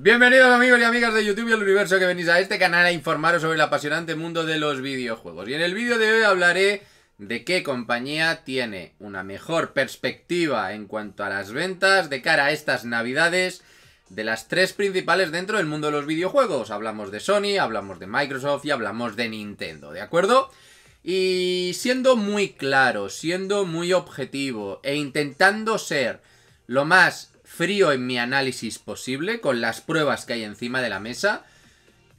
Bienvenidos amigos y amigas de YouTube y el universo que venís a este canal a informaros sobre el apasionante mundo de los videojuegos. Y en el vídeo de hoy hablaré de qué compañía tiene una mejor perspectiva en cuanto a las ventas de cara a estas navidades de las tres principales dentro del mundo de los videojuegos. Hablamos de Sony, hablamos de Microsoft y hablamos de Nintendo, ¿de acuerdo? Y siendo muy claro, siendo muy objetivo e intentando ser lo más frío en mi análisis posible, con las pruebas que hay encima de la mesa.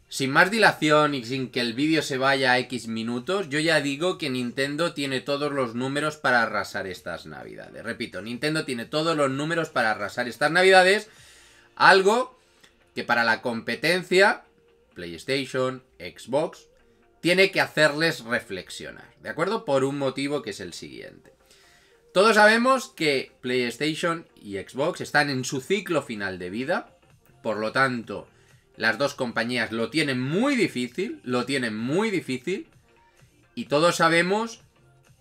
Sin más dilación y sin que el vídeo se vaya a X minutos, yo ya digo que Nintendo tiene todos los números para arrasar estas navidades. Repito, Nintendo tiene todos los números para arrasar estas navidades. Algo que para la competencia, PlayStation, Xbox, tiene que hacerles reflexionar, ¿de acuerdo? Por un motivo que es el siguiente. Todos sabemos que PlayStation y Xbox están en su ciclo final de vida, por lo tanto, las dos compañías lo tienen muy difícil, lo tienen muy difícil, y todos sabemos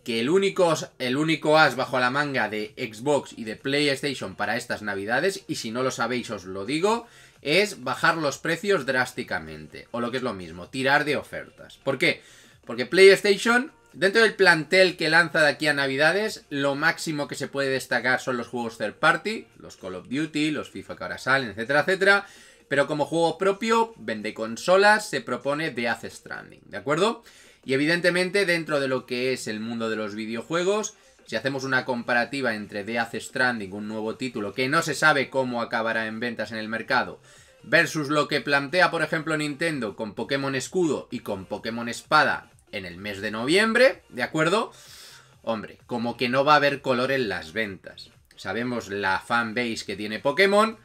que el único, el único as bajo la manga de Xbox y de PlayStation para estas navidades, y si no lo sabéis os lo digo, es bajar los precios drásticamente, o lo que es lo mismo, tirar de ofertas. ¿Por qué? Porque PlayStation Dentro del plantel que lanza de aquí a Navidades, lo máximo que se puede destacar son los juegos third party, los Call of Duty, los FIFA que ahora salen, etcétera, etcétera. Pero como juego propio, vende consolas, se propone The Ace Stranding, ¿de acuerdo? Y evidentemente dentro de lo que es el mundo de los videojuegos, si hacemos una comparativa entre The Ace Stranding, un nuevo título que no se sabe cómo acabará en ventas en el mercado, versus lo que plantea por ejemplo Nintendo con Pokémon Escudo y con Pokémon Espada, en el mes de noviembre, ¿de acuerdo? Hombre, como que no va a haber color en las ventas. Sabemos la fanbase que tiene Pokémon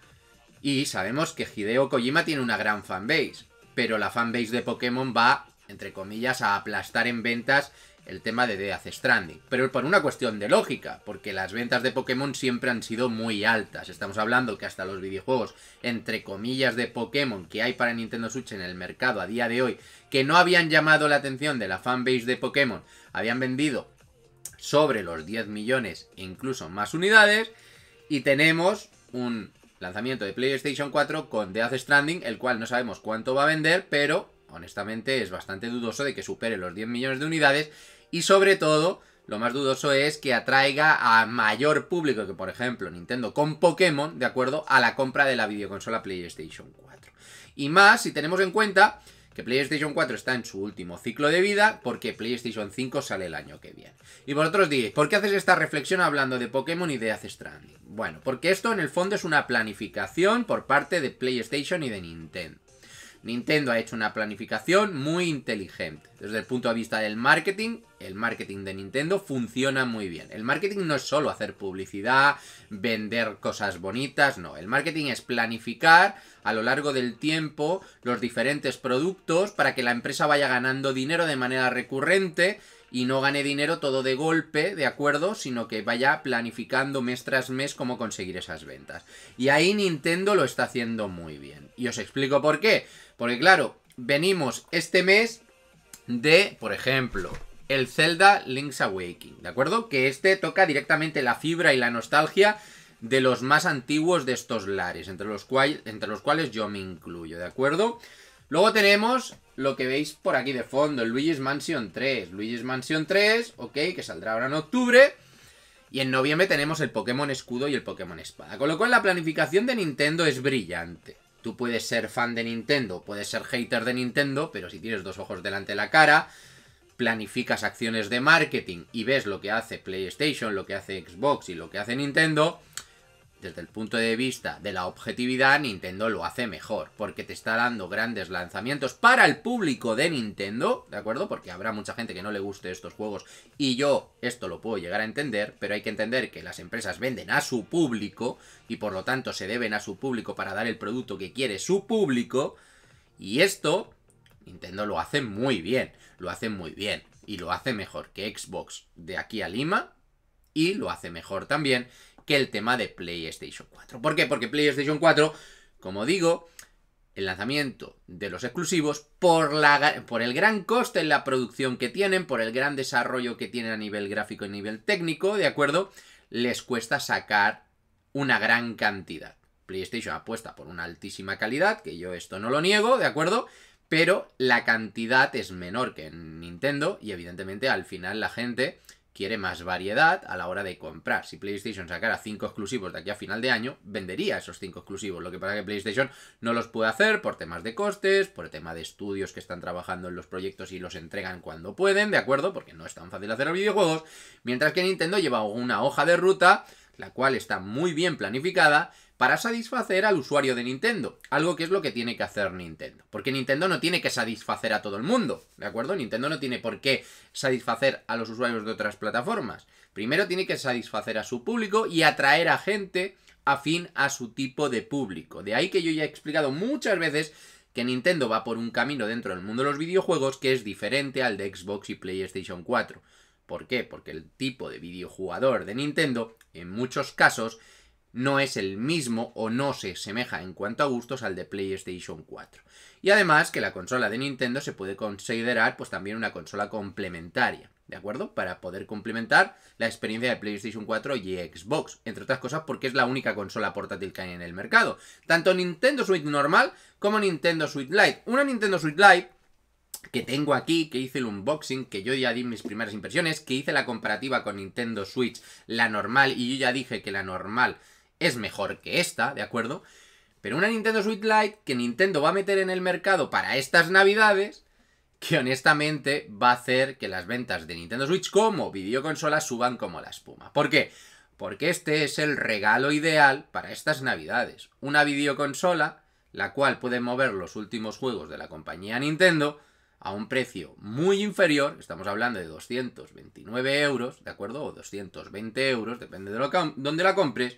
y sabemos que Hideo Kojima tiene una gran fanbase, pero la fanbase de Pokémon va, entre comillas, a aplastar en ventas el tema de Death Stranding. Pero por una cuestión de lógica, porque las ventas de Pokémon siempre han sido muy altas. Estamos hablando que hasta los videojuegos, entre comillas, de Pokémon que hay para Nintendo Switch en el mercado a día de hoy, que no habían llamado la atención de la fanbase de Pokémon, habían vendido sobre los 10 millones e incluso más unidades. Y tenemos un lanzamiento de PlayStation 4 con Death Stranding, el cual no sabemos cuánto va a vender, pero honestamente es bastante dudoso de que supere los 10 millones de unidades y sobre todo lo más dudoso es que atraiga a mayor público que por ejemplo Nintendo con Pokémon de acuerdo a la compra de la videoconsola PlayStation 4. Y más si tenemos en cuenta que PlayStation 4 está en su último ciclo de vida porque PlayStation 5 sale el año que viene. Y vosotros diréis, ¿por qué haces esta reflexión hablando de Pokémon y de Death Stranding? Bueno, porque esto en el fondo es una planificación por parte de PlayStation y de Nintendo. Nintendo ha hecho una planificación muy inteligente. Desde el punto de vista del marketing, el marketing de Nintendo funciona muy bien. El marketing no es solo hacer publicidad, vender cosas bonitas, no. El marketing es planificar a lo largo del tiempo los diferentes productos para que la empresa vaya ganando dinero de manera recurrente y no gane dinero todo de golpe, ¿de acuerdo? Sino que vaya planificando mes tras mes cómo conseguir esas ventas. Y ahí Nintendo lo está haciendo muy bien. Y os explico por qué. Porque claro, venimos este mes de, por ejemplo, el Zelda Link's Awakening, ¿de acuerdo? Que este toca directamente la fibra y la nostalgia de los más antiguos de estos lares, entre los, entre los cuales yo me incluyo, ¿de acuerdo? Luego tenemos lo que veis por aquí de fondo, el Luigi's Mansion 3. Luigi's Mansion 3, ok, que saldrá ahora en octubre. Y en noviembre tenemos el Pokémon Escudo y el Pokémon Espada. Con lo cual la planificación de Nintendo es brillante. Tú puedes ser fan de Nintendo, puedes ser hater de Nintendo, pero si tienes dos ojos delante de la cara, planificas acciones de marketing y ves lo que hace PlayStation, lo que hace Xbox y lo que hace Nintendo, desde el punto de vista de la objetividad, Nintendo lo hace mejor, porque te está dando grandes lanzamientos para el público de Nintendo, ¿de acuerdo? Porque habrá mucha gente que no le guste estos juegos y yo esto lo puedo llegar a entender, pero hay que entender que las empresas venden a su público y por lo tanto se deben a su público para dar el producto que quiere su público y esto Nintendo lo hace muy bien, lo hace muy bien y lo hace mejor que Xbox de aquí a Lima y lo hace mejor también que el tema de PlayStation 4. ¿Por qué? Porque PlayStation 4, como digo, el lanzamiento de los exclusivos por, el gran coste en la producción que tienen, por el gran desarrollo que tienen a nivel gráfico y a nivel técnico, ¿de acuerdo? Les cuesta sacar una gran cantidad. PlayStation apuesta por una altísima calidad, que yo esto no lo niego, ¿de acuerdo? Pero la cantidad es menor que en Nintendo y evidentemente al final la gente quiere más variedad a la hora de comprar. Si PlayStation sacara 5 exclusivos de aquí a final de año, vendería esos 5 exclusivos. Lo que pasa es que PlayStation no los puede hacer por temas de costes, por tema de estudios que están trabajando en los proyectos y los entregan cuando pueden, ¿de acuerdo? Porque no es tan fácil hacer videojuegos. Mientras que Nintendo lleva una hoja de ruta, la cual está muy bien planificada para satisfacer al usuario de Nintendo, algo que es lo que tiene que hacer Nintendo, porque Nintendo no tiene que satisfacer a todo el mundo, ¿de acuerdo? Nintendo no tiene por qué satisfacer a los usuarios de otras plataformas. Primero tiene que satisfacer a su público y atraer a gente afín a su tipo de público. De ahí que yo ya he explicado muchas veces que Nintendo va por un camino dentro del mundo de los videojuegos que es diferente al de Xbox y PlayStation 4. ¿Por qué? Porque el tipo de videojugador de Nintendo, en muchos casos, no es el mismo o no se semeja en cuanto a gustos al de PlayStation 4. Y además que la consola de Nintendo se puede considerar pues también una consola complementaria, ¿de acuerdo? Para poder complementar la experiencia de PlayStation 4 y Xbox, entre otras cosas porque es la única consola portátil que hay en el mercado. Tanto Nintendo Switch normal como Nintendo Switch Lite. Una Nintendo Switch Lite que tengo aquí, que hice el unboxing, que yo ya di mis primeras impresiones, que hice la comparativa con Nintendo Switch, la normal, y yo ya dije que la normal es mejor que esta, ¿de acuerdo? Pero una Nintendo Switch Lite que Nintendo va a meter en el mercado para estas navidades, que honestamente va a hacer que las ventas de Nintendo Switch como videoconsola suban como la espuma. ¿Por qué? Porque este es el regalo ideal para estas navidades. Una videoconsola, la cual puede mover los últimos juegos de la compañía Nintendo a un precio muy inferior, estamos hablando de 229 euros, ¿de acuerdo? O 220 euros, depende de lo donde la compres,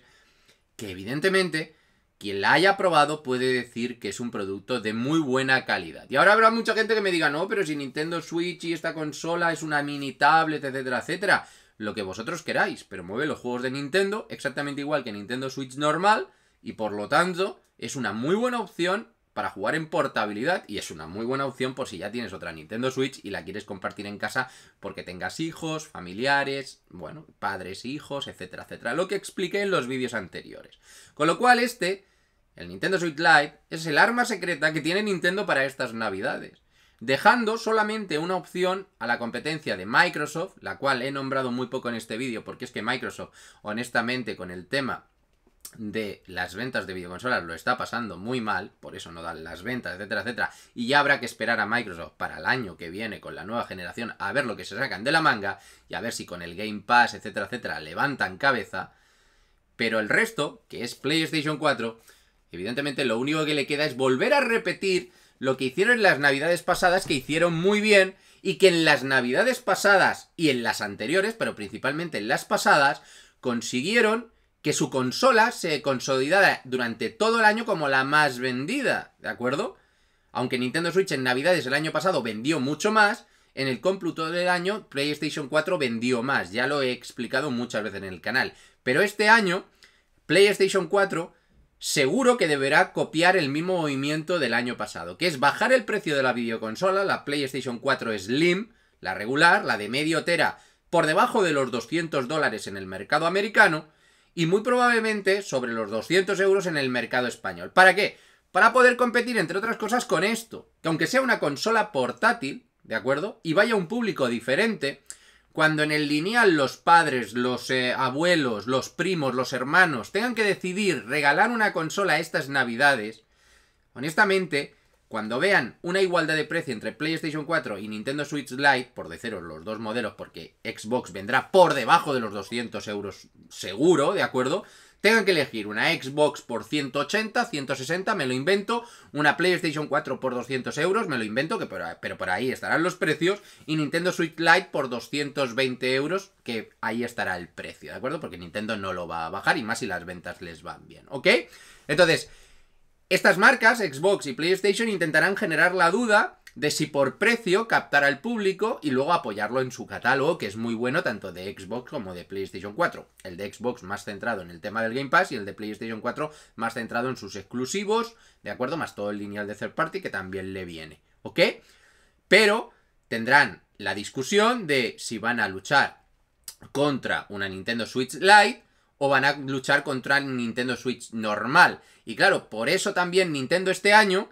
que evidentemente quien la haya probado puede decir que es un producto de muy buena calidad. Y ahora habrá mucha gente que me diga, no, pero si Nintendo Switch y esta consola es una mini tablet, etcétera, etcétera. Lo que vosotros queráis, pero mueve los juegos de Nintendo exactamente igual que Nintendo Switch normal y por lo tanto es una muy buena opción para jugar en portabilidad y es una muy buena opción por si ya tienes otra Nintendo Switch y la quieres compartir en casa porque tengas hijos, familiares, bueno, padres, hijos, etcétera, etcétera, lo que expliqué en los vídeos anteriores. Con lo cual este, el Nintendo Switch Lite, es el arma secreta que tiene Nintendo para estas navidades, dejando solamente una opción a la competencia de Microsoft, la cual he nombrado muy poco en este vídeo porque es que Microsoft, honestamente, con el tema de las ventas de videoconsolas lo está pasando muy mal, por eso no dan las ventas, etcétera, etcétera, y ya habrá que esperar a Microsoft para el año que viene con la nueva generación a ver lo que se sacan de la manga y a ver si con el Game Pass, etcétera, etcétera, levantan cabeza, pero el resto, que es PlayStation 4, evidentemente lo único que le queda es volver a repetir lo que hicieron en las navidades pasadas, que hicieron muy bien, y que en las navidades pasadas y en las anteriores, pero principalmente en las pasadas, consiguieron que su consola se consolidara durante todo el año como la más vendida, ¿de acuerdo? Aunque Nintendo Switch en Navidades el año pasado vendió mucho más, en el cómputo del año PlayStation 4 vendió más, ya lo he explicado muchas veces en el canal. Pero este año PlayStation 4 seguro que deberá copiar el mismo movimiento del año pasado, que es bajar el precio de la videoconsola, la PlayStation 4 Slim, la regular, la de medio tera, por debajo de los 200 dólares en el mercado americano, y muy probablemente sobre los 200 euros en el mercado español. ¿Para qué? Para poder competir, entre otras cosas, con esto. Que aunque sea una consola portátil, ¿de acuerdo? Y vaya un público diferente, cuando en el lineal los padres, los eh, abuelos, los primos, los hermanos tengan que decidir regalar una consola a estas navidades, honestamente, cuando vean una igualdad de precio entre PlayStation 4 y Nintendo Switch Lite, por deciros los dos modelos, porque Xbox vendrá por debajo de los 200 euros seguro, ¿de acuerdo? Tengan que elegir una Xbox por 180, 160, me lo invento, una PlayStation 4 por 200 euros, me lo invento, que pero por ahí estarán los precios, y Nintendo Switch Lite por 220 euros, que ahí estará el precio, ¿de acuerdo? Porque Nintendo no lo va a bajar, y más si las ventas les van bien, ¿ok? Entonces... Estas marcas, Xbox y PlayStation, intentarán generar la duda de si por precio captar al público y luego apoyarlo en su catálogo, que es muy bueno tanto de Xbox como de PlayStation 4. El de Xbox más centrado en el tema del Game Pass y el de PlayStation 4 más centrado en sus exclusivos, ¿de acuerdo? Más todo el lineal de third party que también le viene, ¿ok? Pero tendrán la discusión de si van a luchar contra una Nintendo Switch Lite o van a luchar contra el Nintendo Switch normal. Y claro, por eso también Nintendo este año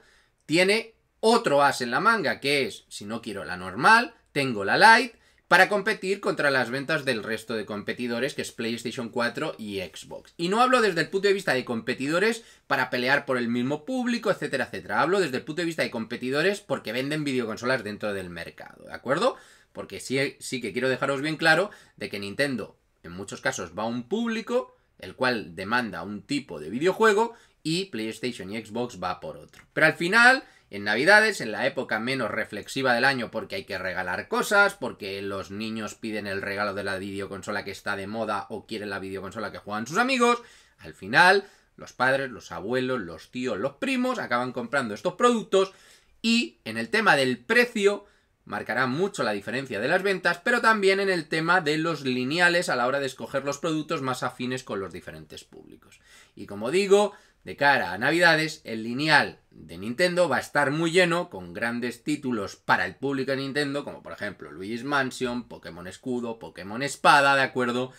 tiene otro as en la manga, que es, si no quiero la normal, tengo la Lite, para competir contra las ventas del resto de competidores, que es PlayStation 4 y Xbox. Y no hablo desde el punto de vista de competidores para pelear por el mismo público, etcétera, etcétera. Hablo desde el punto de vista de competidores porque venden videoconsolas dentro del mercado, ¿de acuerdo? Porque sí, sí que quiero dejaros bien claro de que Nintendo en muchos casos va un público, el cual demanda un tipo de videojuego, y PlayStation y Xbox va por otro. Pero al final, en Navidades, en la época menos reflexiva del año porque hay que regalar cosas, porque los niños piden el regalo de la videoconsola que está de moda o quieren la videoconsola que juegan sus amigos, al final los padres, los abuelos, los tíos, los primos acaban comprando estos productos y en el tema del precio marcará mucho la diferencia de las ventas, pero también en el tema de los lineales a la hora de escoger los productos más afines con los diferentes públicos. Y como digo, de cara a Navidades, el lineal de Nintendo va a estar muy lleno con grandes títulos para el público de Nintendo, como por ejemplo Luigi's Mansion, Pokémon Escudo, Pokémon Espada, ¿de acuerdo?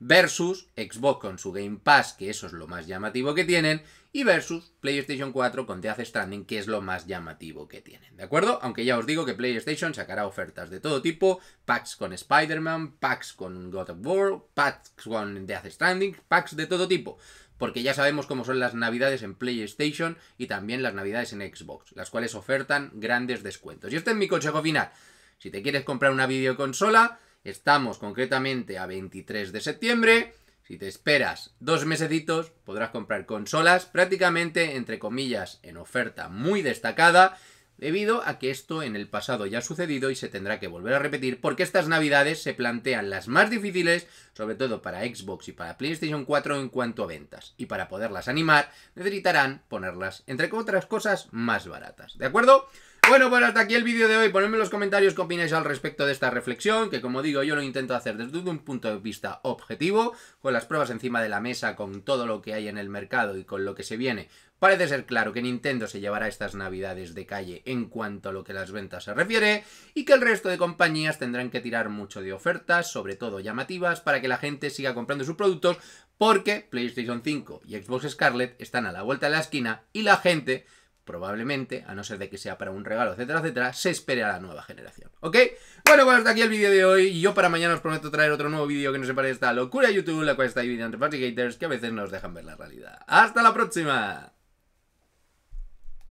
versus Xbox con su Game Pass, que eso es lo más llamativo que tienen, y versus PlayStation 4 con Death Stranding, que es lo más llamativo que tienen, ¿de acuerdo? Aunque ya os digo que PlayStation sacará ofertas de todo tipo, packs con Spider-Man, packs con God of War, packs con Death Stranding, packs de todo tipo. Porque ya sabemos cómo son las navidades en PlayStation y también las navidades en Xbox, las cuales ofertan grandes descuentos. Y este es mi consejo final. Si te quieres comprar una videoconsola, Estamos concretamente a 23 de septiembre. Si te esperas dos mesecitos, podrás comprar consolas prácticamente, entre comillas, en oferta muy destacada, debido a que esto en el pasado ya ha sucedido y se tendrá que volver a repetir, porque estas navidades se plantean las más difíciles, sobre todo para Xbox y para PlayStation 4 en cuanto a ventas, y para poderlas animar necesitarán ponerlas, entre otras cosas, más baratas. ¿De acuerdo? Bueno, pues hasta aquí el vídeo de hoy. Ponedme en los comentarios qué opináis al respecto de esta reflexión, que como digo, yo lo intento hacer desde un punto de vista objetivo, con las pruebas encima de la mesa, con todo lo que hay en el mercado y con lo que se viene. Parece ser claro que Nintendo se llevará estas navidades de calle en cuanto a lo que las ventas se refiere y que el resto de compañías tendrán que tirar mucho de ofertas, sobre todo llamativas, para que la gente siga comprando sus productos porque PlayStation 5 y Xbox Scarlet están a la vuelta de la esquina y la gente probablemente, a no ser de que sea para un regalo, etcétera, etcétera, se espere a la nueva generación, ¿ok? Bueno, pues hasta aquí el vídeo de hoy, y yo para mañana os prometo traer otro nuevo vídeo que no se parezca a esta locura de YouTube, la cual está dividida entre que a veces nos dejan ver la realidad. ¡Hasta la próxima!